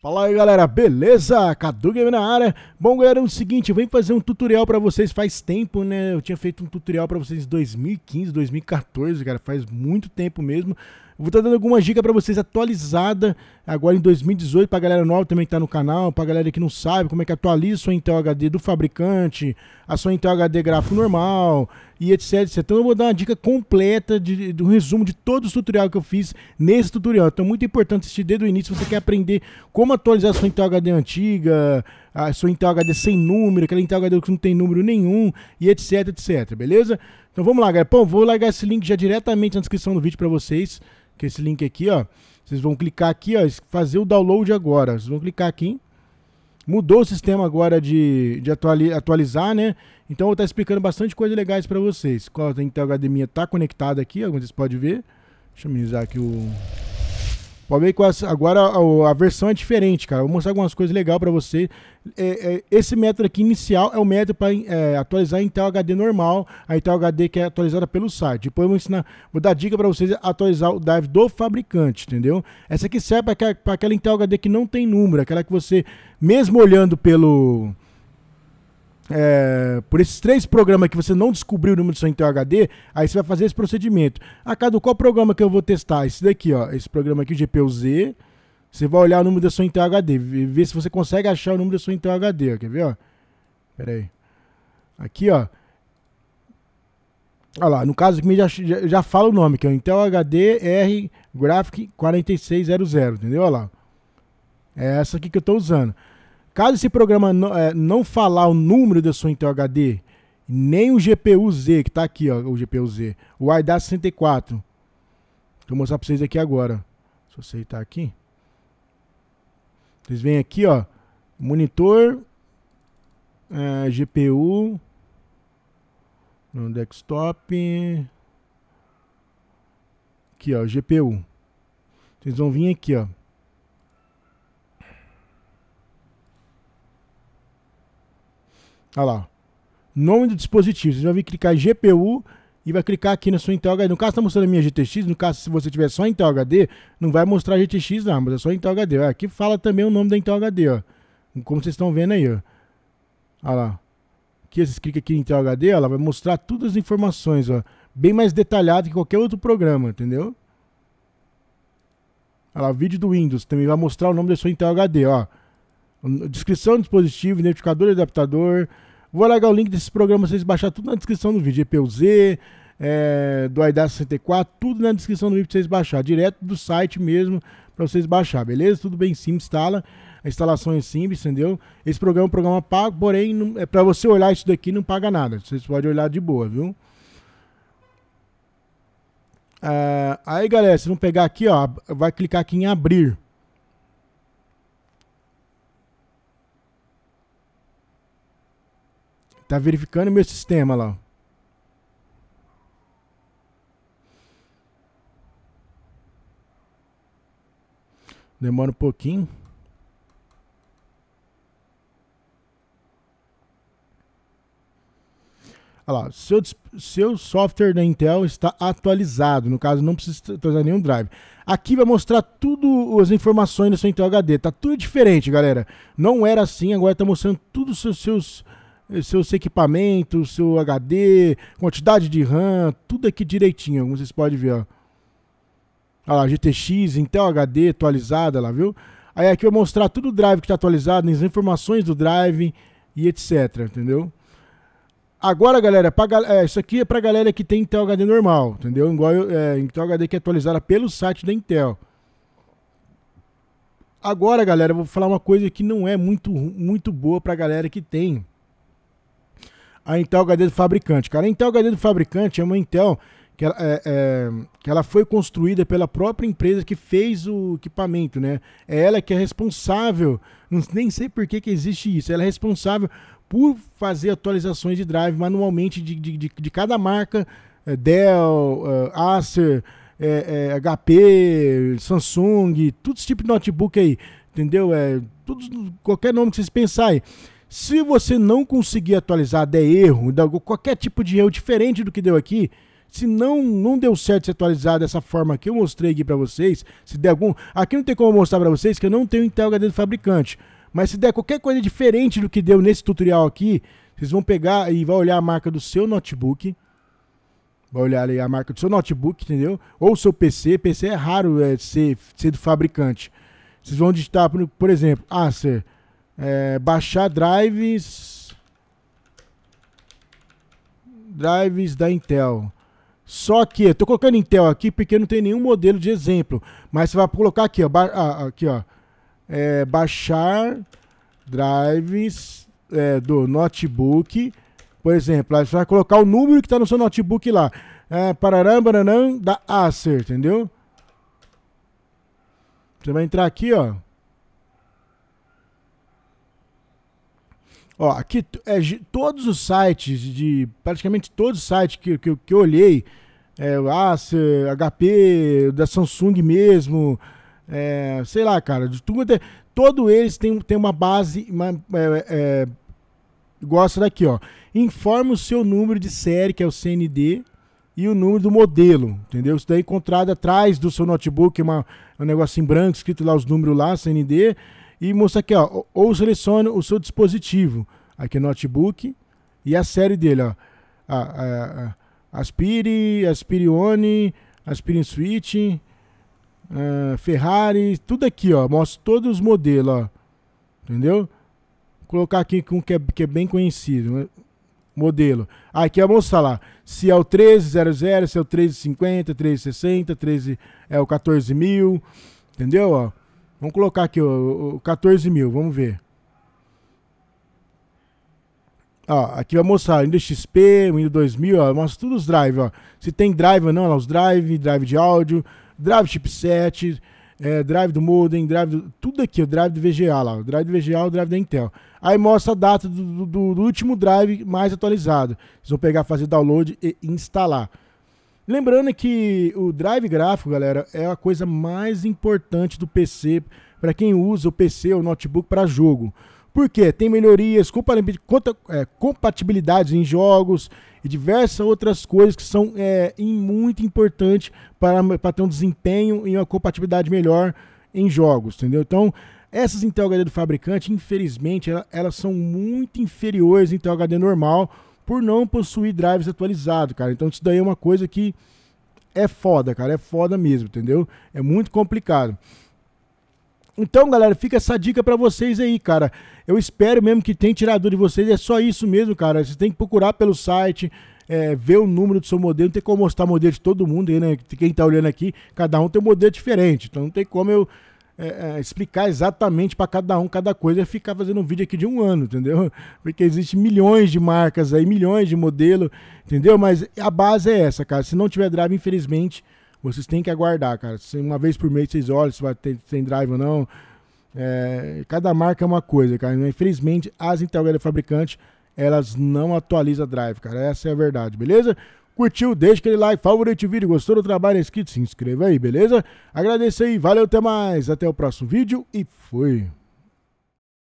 Fala aí galera, beleza? Cadu Game na área. Bom galera, é o seguinte, eu venho fazer um tutorial pra vocês, faz tempo né, eu tinha feito um tutorial pra vocês em 2015, 2014, cara, faz muito tempo mesmo. Vou estar tá dando algumas dicas para vocês atualizada agora em 2018, para a galera nova também que está no canal, para a galera que não sabe como é que atualiza sua Intel HD do fabricante, a sua Intel HD gráfico normal e etc, etc. Então eu vou dar uma dica completa de, de um resumo de todo o tutorial que eu fiz nesse tutorial. Então é muito importante assistir desde o início se você quer aprender como atualizar a sua Intel HD antiga, a sua Intel HD sem número, aquela Intel HD que não tem número nenhum e etc, etc, beleza? Então vamos lá, galera. Bom, vou largar esse link já diretamente na descrição do vídeo para vocês que é esse link aqui, ó. Vocês vão clicar aqui, ó, fazer o download agora. Vocês vão clicar aqui. Mudou o sistema agora de, de atuali atualizar, né? Então eu vou tá explicando bastante coisas legais para vocês. Tem que ter o HDMI tá conectado aqui, ó, como vocês podem ver. Deixa eu minimizar aqui o Pode ver que agora a, a, versão é diferente, cara. Vou mostrar algumas coisas legais para você. É, é, esse método aqui inicial é o método para é, atualizar a Intel HD normal, a Intel HD que é atualizada pelo site. Depois eu vou ensinar, vou dar dica para vocês atualizar o drive do fabricante, entendeu? Essa aqui serve para aquela Intel HD que não tem número, aquela que você, mesmo olhando pelo é, por esses três programas que você não descobriu o número do seu Intel HD, aí você vai fazer esse procedimento. a cada qual programa que eu vou testar? Esse daqui, ó. Esse programa aqui, o GPUZ. Você vai olhar o número da sua Intel HD. Ver se você consegue achar o número da sua Intel HD, ó. Quer ver, ó? Pera aí. Aqui, ó. Olha lá, no caso aqui já, já, já fala o nome, que é o Intel HD R Graphic 4600, entendeu? Olha lá. É essa aqui que eu estou usando. Caso esse programa não, é, não falar o número da sua Intel HD, nem o GPU-Z, que está aqui, ó, o GPU-Z, o iDA 64. Vou mostrar para vocês aqui agora. Se você está aqui. Vocês vêm aqui, ó, monitor, é, GPU, no desktop, aqui, ó, GPU. Vocês vão vir aqui, ó. Olha lá. Nome do dispositivo. Você vai vir clicar em GPU e vai clicar aqui na sua Intel HD. No caso, está mostrando a minha GTX. No caso, se você tiver só Intel HD, não vai mostrar GTX não, mas é só Intel HD. aqui fala também o nome da Intel HD, ó. Como vocês estão vendo aí, ó. Olha lá. Aqui, vocês clicam aqui em Intel HD, ela vai mostrar todas as informações, ó. Bem mais detalhado que qualquer outro programa, entendeu? Olha lá, vídeo do Windows também vai mostrar o nome da sua Intel HD, ó. Descrição do dispositivo, identificador e adaptador. Vou largar o link programa para vocês baixar tudo na descrição do vídeo. EPUZ, é, do AIDA 64, tudo na descrição do vídeo pra vocês baixar, direto do site mesmo para vocês baixar, beleza? Tudo bem sim, instala. A instalação é simples, entendeu? Esse programa é um programa pago, porém, não, é para você olhar isso daqui não paga nada. Vocês podem olhar de boa, viu? Ah, aí, galera, vocês vão pegar aqui, ó, vai clicar aqui em abrir. Tá verificando meu sistema lá. Demora um pouquinho. Olha lá, seu, seu software da Intel está atualizado. No caso, não precisa trazer nenhum drive. Aqui vai mostrar tudo as informações do seu Intel HD. Tá tudo diferente, galera. Não era assim, agora está mostrando tudo os seus, seus seus eh, equipamentos, seu HD, quantidade de RAM, tudo aqui direitinho, como vocês podem ver, ó. Olha lá, GTX, Intel HD atualizada lá, viu? Aí aqui eu vou mostrar tudo o drive que está atualizado, as informações do drive e etc, entendeu? Agora, galera, pra, é, isso aqui é pra galera que tem Intel HD normal, entendeu? Igual eu, é, Intel HD que é atualizada pelo site da Intel. Agora, galera, eu vou falar uma coisa que não é muito, muito boa pra galera que tem a Intel HD do fabricante. Cara, a Intel HD do fabricante é uma Intel que ela, é, é, que ela foi construída pela própria empresa que fez o equipamento, né? É ela que é responsável, nem sei por que, que existe isso, ela é responsável por fazer atualizações de drive manualmente de, de, de, de cada marca, é, Dell, é, Acer, é, é, HP, Samsung, todos esse tipo de notebook aí, entendeu? É, todos, qualquer nome que vocês pensarem. Se você não conseguir atualizar, der erro, qualquer tipo de erro diferente do que deu aqui, se não, não deu certo se atualizar dessa forma que eu mostrei aqui para vocês, se der algum... Aqui não tem como mostrar para vocês que eu não tenho Intel HD do fabricante, mas se der qualquer coisa diferente do que deu nesse tutorial aqui, vocês vão pegar e vai olhar a marca do seu notebook, vai olhar ali a marca do seu notebook, entendeu? Ou seu PC, PC é raro é, ser, ser do fabricante. Vocês vão digitar, por, por exemplo, Acer... Ah, é, baixar drives. Drives da Intel. Só que, eu tô colocando Intel aqui porque não tem nenhum modelo de exemplo. Mas você vai colocar aqui, ó. Ah, aqui, ó. É, baixar drives é, do notebook. Por exemplo, aí você vai colocar o número que está no seu notebook lá. É, parará, baranã, da Acer, entendeu? Você vai entrar aqui, ó. Ó, aqui é, todos os sites, de praticamente todos os sites que, que, que eu olhei, é, o Acer, HP, da Samsung mesmo, é, sei lá, cara, de tudo até, todo eles tem, tem uma base, uma, é, é, gosta daqui, ó. Informa o seu número de série, que é o CND, e o número do modelo, entendeu? Isso daí é encontrado atrás do seu notebook, uma, um negócio em branco, escrito lá os números lá, CND, e mostra aqui, ó, ou selecione o seu dispositivo, aqui notebook, e a série dele, ó, a, a, a, Aspire, Aspirione, Switch, uh, Ferrari, tudo aqui, ó, mostra todos os modelos, ó, entendeu? Vou colocar aqui com que é, que é bem conhecido, né? modelo. Ah, aqui eu mostrar lá se é o 1300, se é o 1350, 1360, 13 é o 14000, entendeu? Ó. Vamos colocar aqui, ó, ó, 14 mil, vamos ver. Ó, aqui vai mostrar Windows XP, Windows 2000, ó, mostra todos os drives, ó. Se tem drive ou não, lá, os drive, drive de áudio, drive chipset, é, drive do modem, drive do, tudo aqui, o drive do VGA lá, drive do VGA, o drive da Intel. Aí mostra a data do, do, do último drive mais atualizado. Vocês vão pegar, fazer download e instalar. Lembrando que o drive gráfico, galera, é a coisa mais importante do PC para quem usa o PC ou notebook para jogo. Porque tem melhorias, é, compatibilidades em jogos e diversas outras coisas que são é, muito importantes para, para ter um desempenho e uma compatibilidade melhor em jogos, entendeu? Então, essas Intel HD do fabricante, infelizmente, elas, elas são muito inferiores à Intel HD normal, por não possuir drives atualizado, cara. Então isso daí é uma coisa que é foda, cara, é foda mesmo, entendeu? É muito complicado. Então, galera, fica essa dica para vocês aí, cara. Eu espero mesmo que tenha tirado de vocês. É só isso mesmo, cara. Você tem que procurar pelo site, é, ver o número do seu modelo. Não tem como mostrar o modelo de todo mundo aí, né? Quem tá olhando aqui, cada um tem um modelo diferente. Então não tem como eu é, é, explicar exatamente para cada um cada coisa e ficar fazendo um vídeo aqui de um ano, entendeu? Porque existe milhões de marcas aí, milhões de modelos entendeu? Mas a base é essa, cara. Se não tiver drive, infelizmente, vocês têm que aguardar, cara. Se uma vez por mês vocês olham se vai ter tem drive ou não. É, cada marca é uma coisa, cara. Infelizmente, as Intel fabricantes elas não atualizam drive, cara. Essa é a verdade, beleza? Curtiu? Deixa aquele like, favorite o vídeo, gostou do trabalho é inscrito? Se inscreva aí, beleza? Agradeço aí, valeu, até mais, até o próximo vídeo e fui!